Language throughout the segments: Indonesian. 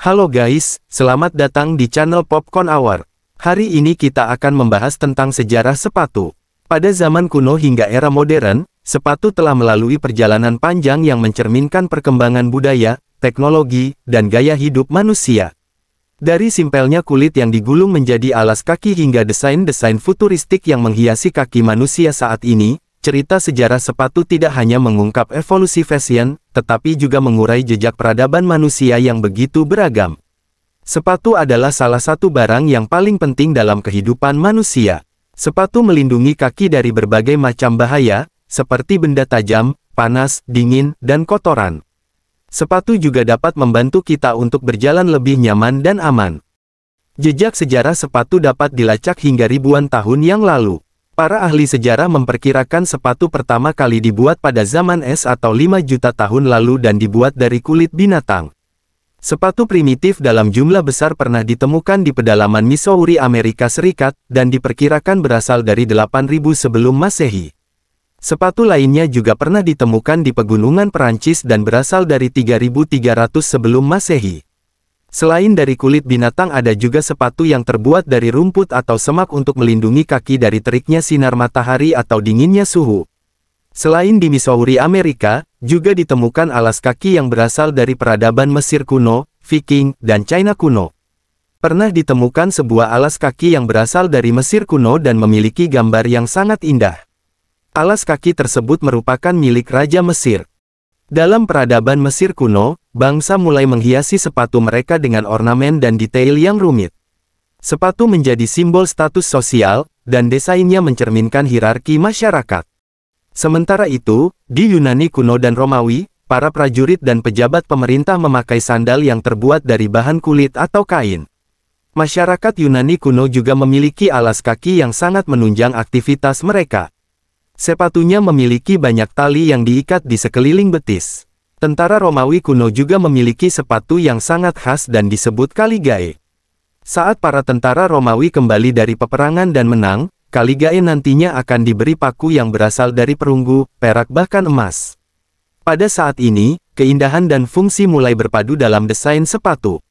Halo guys, selamat datang di channel Popcorn Hour. Hari ini kita akan membahas tentang sejarah sepatu. Pada zaman kuno hingga era modern, sepatu telah melalui perjalanan panjang yang mencerminkan perkembangan budaya, teknologi, dan gaya hidup manusia. Dari simpelnya kulit yang digulung menjadi alas kaki hingga desain-desain futuristik yang menghiasi kaki manusia saat ini, cerita sejarah sepatu tidak hanya mengungkap evolusi fashion, tetapi juga mengurai jejak peradaban manusia yang begitu beragam. Sepatu adalah salah satu barang yang paling penting dalam kehidupan manusia. Sepatu melindungi kaki dari berbagai macam bahaya, seperti benda tajam, panas, dingin, dan kotoran. Sepatu juga dapat membantu kita untuk berjalan lebih nyaman dan aman. Jejak sejarah sepatu dapat dilacak hingga ribuan tahun yang lalu. Para ahli sejarah memperkirakan sepatu pertama kali dibuat pada zaman es atau 5 juta tahun lalu dan dibuat dari kulit binatang. Sepatu primitif dalam jumlah besar pernah ditemukan di pedalaman Missouri Amerika Serikat, dan diperkirakan berasal dari 8000 sebelum masehi. Sepatu lainnya juga pernah ditemukan di pegunungan Perancis dan berasal dari 3300 sebelum masehi. Selain dari kulit binatang ada juga sepatu yang terbuat dari rumput atau semak untuk melindungi kaki dari teriknya sinar matahari atau dinginnya suhu. Selain di Missouri Amerika, juga ditemukan alas kaki yang berasal dari peradaban Mesir kuno, Viking, dan China kuno. Pernah ditemukan sebuah alas kaki yang berasal dari Mesir kuno dan memiliki gambar yang sangat indah. Alas kaki tersebut merupakan milik Raja Mesir. Dalam peradaban Mesir kuno, bangsa mulai menghiasi sepatu mereka dengan ornamen dan detail yang rumit. Sepatu menjadi simbol status sosial, dan desainnya mencerminkan hierarki masyarakat. Sementara itu, di Yunani kuno dan Romawi, para prajurit dan pejabat pemerintah memakai sandal yang terbuat dari bahan kulit atau kain. Masyarakat Yunani kuno juga memiliki alas kaki yang sangat menunjang aktivitas mereka. Sepatunya memiliki banyak tali yang diikat di sekeliling betis. Tentara Romawi kuno juga memiliki sepatu yang sangat khas dan disebut kaligae. Saat para tentara Romawi kembali dari peperangan dan menang, kaligae nantinya akan diberi paku yang berasal dari perunggu, perak bahkan emas. Pada saat ini, keindahan dan fungsi mulai berpadu dalam desain sepatu.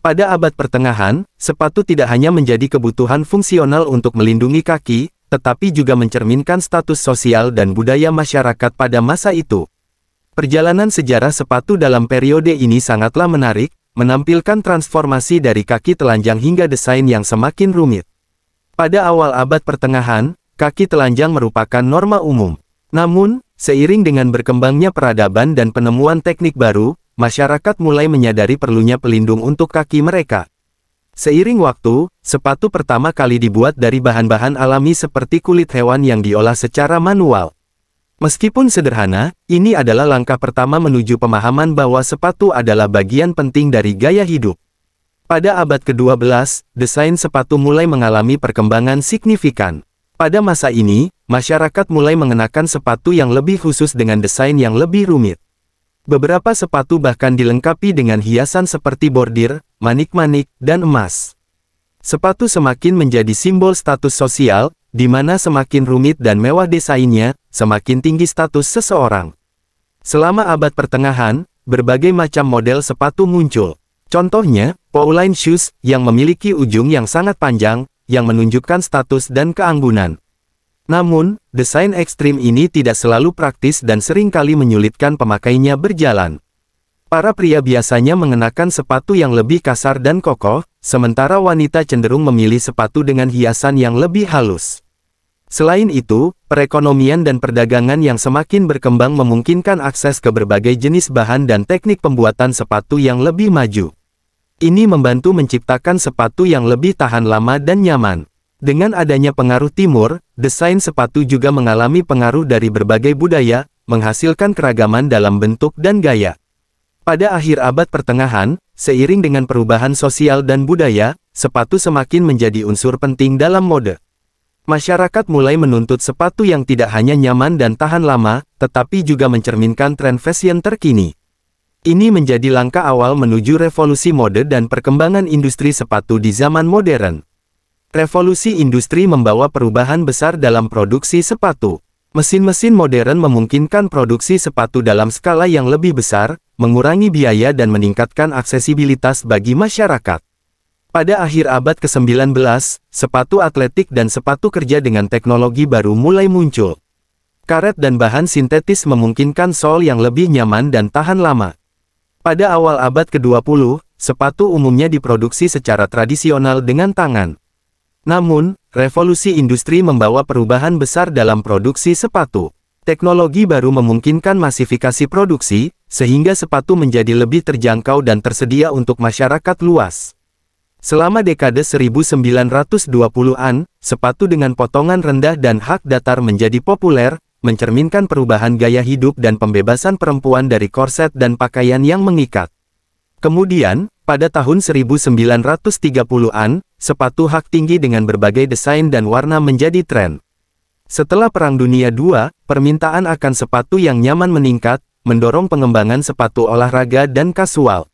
Pada abad pertengahan, sepatu tidak hanya menjadi kebutuhan fungsional untuk melindungi kaki, tetapi juga mencerminkan status sosial dan budaya masyarakat pada masa itu. Perjalanan sejarah sepatu dalam periode ini sangatlah menarik, menampilkan transformasi dari kaki telanjang hingga desain yang semakin rumit. Pada awal abad pertengahan, kaki telanjang merupakan norma umum. Namun, seiring dengan berkembangnya peradaban dan penemuan teknik baru, masyarakat mulai menyadari perlunya pelindung untuk kaki mereka. Seiring waktu, sepatu pertama kali dibuat dari bahan-bahan alami seperti kulit hewan yang diolah secara manual. Meskipun sederhana, ini adalah langkah pertama menuju pemahaman bahwa sepatu adalah bagian penting dari gaya hidup. Pada abad ke-12, desain sepatu mulai mengalami perkembangan signifikan. Pada masa ini, masyarakat mulai mengenakan sepatu yang lebih khusus dengan desain yang lebih rumit. Beberapa sepatu bahkan dilengkapi dengan hiasan seperti bordir, manik-manik, dan emas. Sepatu semakin menjadi simbol status sosial, di mana semakin rumit dan mewah desainnya, semakin tinggi status seseorang. Selama abad pertengahan, berbagai macam model sepatu muncul. Contohnya, Pauline Shoes, yang memiliki ujung yang sangat panjang, yang menunjukkan status dan keanggunan. Namun, desain ekstrim ini tidak selalu praktis dan seringkali menyulitkan pemakainya berjalan. Para pria biasanya mengenakan sepatu yang lebih kasar dan kokoh, sementara wanita cenderung memilih sepatu dengan hiasan yang lebih halus. Selain itu, perekonomian dan perdagangan yang semakin berkembang memungkinkan akses ke berbagai jenis bahan dan teknik pembuatan sepatu yang lebih maju. Ini membantu menciptakan sepatu yang lebih tahan lama dan nyaman. Dengan adanya pengaruh timur, desain sepatu juga mengalami pengaruh dari berbagai budaya, menghasilkan keragaman dalam bentuk dan gaya. Pada akhir abad pertengahan, seiring dengan perubahan sosial dan budaya, sepatu semakin menjadi unsur penting dalam mode. Masyarakat mulai menuntut sepatu yang tidak hanya nyaman dan tahan lama, tetapi juga mencerminkan tren fashion terkini. Ini menjadi langkah awal menuju revolusi mode dan perkembangan industri sepatu di zaman modern. Revolusi industri membawa perubahan besar dalam produksi sepatu. Mesin-mesin modern memungkinkan produksi sepatu dalam skala yang lebih besar, mengurangi biaya dan meningkatkan aksesibilitas bagi masyarakat. Pada akhir abad ke-19, sepatu atletik dan sepatu kerja dengan teknologi baru mulai muncul. Karet dan bahan sintetis memungkinkan sol yang lebih nyaman dan tahan lama. Pada awal abad ke-20, sepatu umumnya diproduksi secara tradisional dengan tangan. Namun, revolusi industri membawa perubahan besar dalam produksi sepatu. Teknologi baru memungkinkan masifikasi produksi, sehingga sepatu menjadi lebih terjangkau dan tersedia untuk masyarakat luas. Selama dekade 1920-an, sepatu dengan potongan rendah dan hak datar menjadi populer, mencerminkan perubahan gaya hidup dan pembebasan perempuan dari korset dan pakaian yang mengikat. Kemudian, pada tahun 1930-an, sepatu hak tinggi dengan berbagai desain dan warna menjadi tren. Setelah Perang Dunia II, permintaan akan sepatu yang nyaman meningkat, mendorong pengembangan sepatu olahraga dan kasual.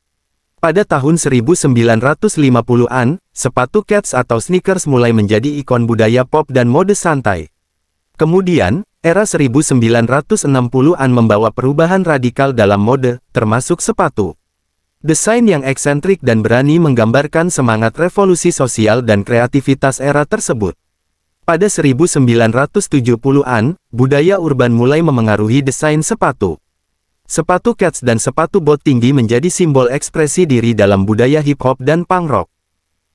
Pada tahun 1950-an, sepatu cats atau sneakers mulai menjadi ikon budaya pop dan mode santai. Kemudian, era 1960-an membawa perubahan radikal dalam mode, termasuk sepatu. Desain yang eksentrik dan berani menggambarkan semangat revolusi sosial dan kreativitas era tersebut. Pada 1970-an, budaya urban mulai memengaruhi desain sepatu. Sepatu cats dan sepatu bot tinggi menjadi simbol ekspresi diri dalam budaya hip-hop dan punk rock.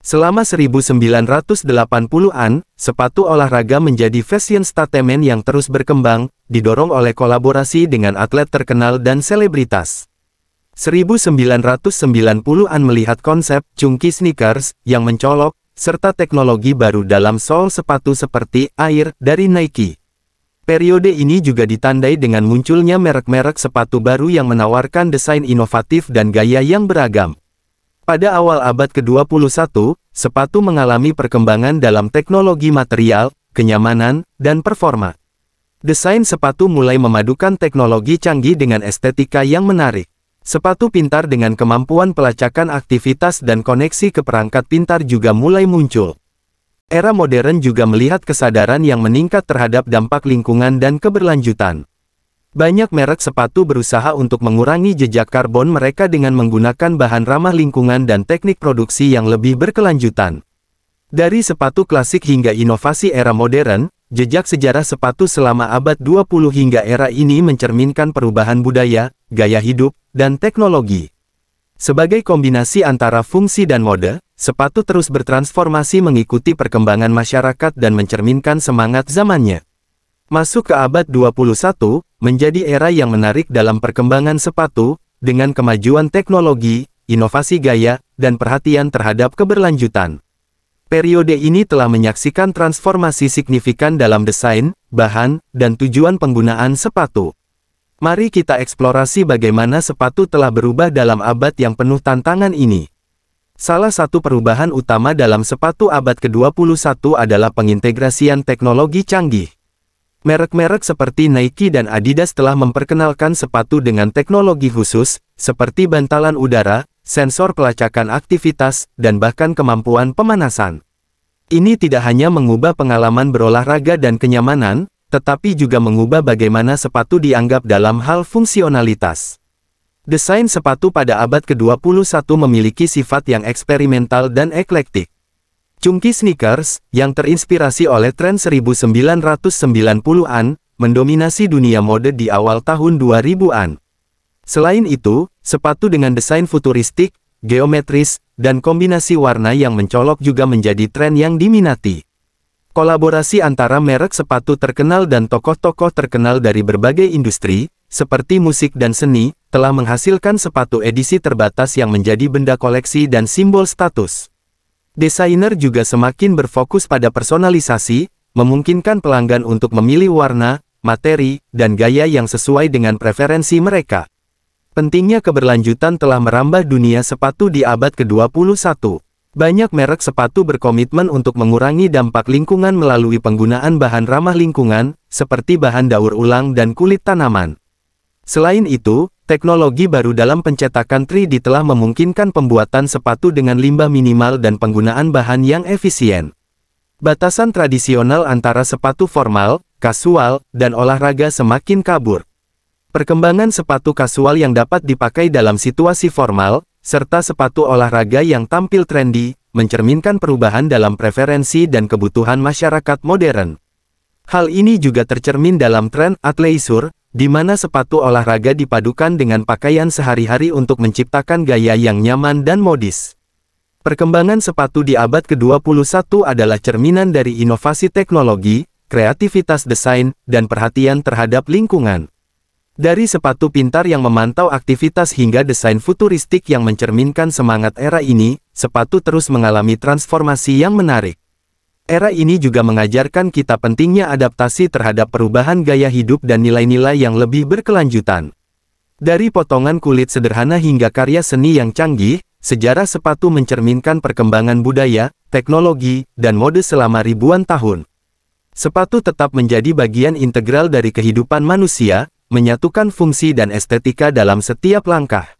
Selama 1980-an, sepatu olahraga menjadi fashion statement yang terus berkembang, didorong oleh kolaborasi dengan atlet terkenal dan selebritas. 1990-an melihat konsep chunky sneakers yang mencolok, serta teknologi baru dalam sol sepatu seperti air dari Nike. Periode ini juga ditandai dengan munculnya merek-merek sepatu baru yang menawarkan desain inovatif dan gaya yang beragam. Pada awal abad ke-21, sepatu mengalami perkembangan dalam teknologi material, kenyamanan, dan performa. Desain sepatu mulai memadukan teknologi canggih dengan estetika yang menarik. Sepatu pintar dengan kemampuan pelacakan aktivitas dan koneksi ke perangkat pintar juga mulai muncul. Era modern juga melihat kesadaran yang meningkat terhadap dampak lingkungan dan keberlanjutan. Banyak merek sepatu berusaha untuk mengurangi jejak karbon mereka dengan menggunakan bahan ramah lingkungan dan teknik produksi yang lebih berkelanjutan. Dari sepatu klasik hingga inovasi era modern, jejak sejarah sepatu selama abad 20 hingga era ini mencerminkan perubahan budaya, gaya hidup, dan teknologi. Sebagai kombinasi antara fungsi dan mode, sepatu terus bertransformasi mengikuti perkembangan masyarakat dan mencerminkan semangat zamannya. Masuk ke abad 21, menjadi era yang menarik dalam perkembangan sepatu, dengan kemajuan teknologi, inovasi gaya, dan perhatian terhadap keberlanjutan. Periode ini telah menyaksikan transformasi signifikan dalam desain, bahan, dan tujuan penggunaan sepatu. Mari kita eksplorasi bagaimana sepatu telah berubah dalam abad yang penuh tantangan ini. Salah satu perubahan utama dalam sepatu abad ke-21 adalah pengintegrasian teknologi canggih. Merek-merek seperti Nike dan Adidas telah memperkenalkan sepatu dengan teknologi khusus, seperti bantalan udara, sensor pelacakan aktivitas, dan bahkan kemampuan pemanasan. Ini tidak hanya mengubah pengalaman berolahraga dan kenyamanan, tetapi juga mengubah bagaimana sepatu dianggap dalam hal fungsionalitas. Desain sepatu pada abad ke-21 memiliki sifat yang eksperimental dan eklektik. Chunky sneakers, yang terinspirasi oleh tren 1990-an, mendominasi dunia mode di awal tahun 2000-an. Selain itu, sepatu dengan desain futuristik, geometris, dan kombinasi warna yang mencolok juga menjadi tren yang diminati. Kolaborasi antara merek sepatu terkenal dan tokoh-tokoh terkenal dari berbagai industri, seperti musik dan seni, telah menghasilkan sepatu edisi terbatas yang menjadi benda koleksi dan simbol status. Desainer juga semakin berfokus pada personalisasi, memungkinkan pelanggan untuk memilih warna, materi, dan gaya yang sesuai dengan preferensi mereka. Pentingnya keberlanjutan telah merambah dunia sepatu di abad ke-21. Banyak merek sepatu berkomitmen untuk mengurangi dampak lingkungan melalui penggunaan bahan ramah lingkungan, seperti bahan daur ulang dan kulit tanaman. Selain itu, Teknologi baru dalam pencetakan 3D telah memungkinkan pembuatan sepatu dengan limbah minimal dan penggunaan bahan yang efisien. Batasan tradisional antara sepatu formal, kasual, dan olahraga semakin kabur. Perkembangan sepatu kasual yang dapat dipakai dalam situasi formal, serta sepatu olahraga yang tampil trendy, mencerminkan perubahan dalam preferensi dan kebutuhan masyarakat modern. Hal ini juga tercermin dalam tren atleisur, di mana sepatu olahraga dipadukan dengan pakaian sehari-hari untuk menciptakan gaya yang nyaman dan modis. Perkembangan sepatu di abad ke-21 adalah cerminan dari inovasi teknologi, kreativitas desain, dan perhatian terhadap lingkungan. Dari sepatu pintar yang memantau aktivitas hingga desain futuristik yang mencerminkan semangat era ini, sepatu terus mengalami transformasi yang menarik. Era ini juga mengajarkan kita pentingnya adaptasi terhadap perubahan gaya hidup dan nilai-nilai yang lebih berkelanjutan. Dari potongan kulit sederhana hingga karya seni yang canggih, sejarah sepatu mencerminkan perkembangan budaya, teknologi, dan mode selama ribuan tahun. Sepatu tetap menjadi bagian integral dari kehidupan manusia, menyatukan fungsi dan estetika dalam setiap langkah.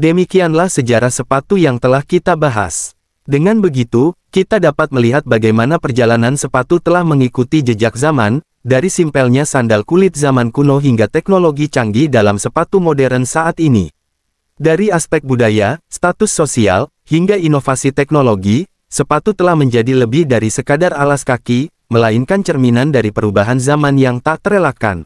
Demikianlah sejarah sepatu yang telah kita bahas. Dengan begitu, kita dapat melihat bagaimana perjalanan sepatu telah mengikuti jejak zaman, dari simpelnya sandal kulit zaman kuno hingga teknologi canggih dalam sepatu modern saat ini. Dari aspek budaya, status sosial, hingga inovasi teknologi, sepatu telah menjadi lebih dari sekadar alas kaki, melainkan cerminan dari perubahan zaman yang tak terelakkan.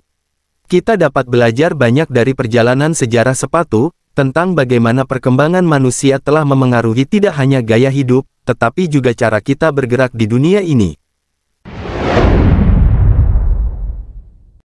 Kita dapat belajar banyak dari perjalanan sejarah sepatu, tentang bagaimana perkembangan manusia telah memengaruhi tidak hanya gaya hidup, tetapi juga cara kita bergerak di dunia ini.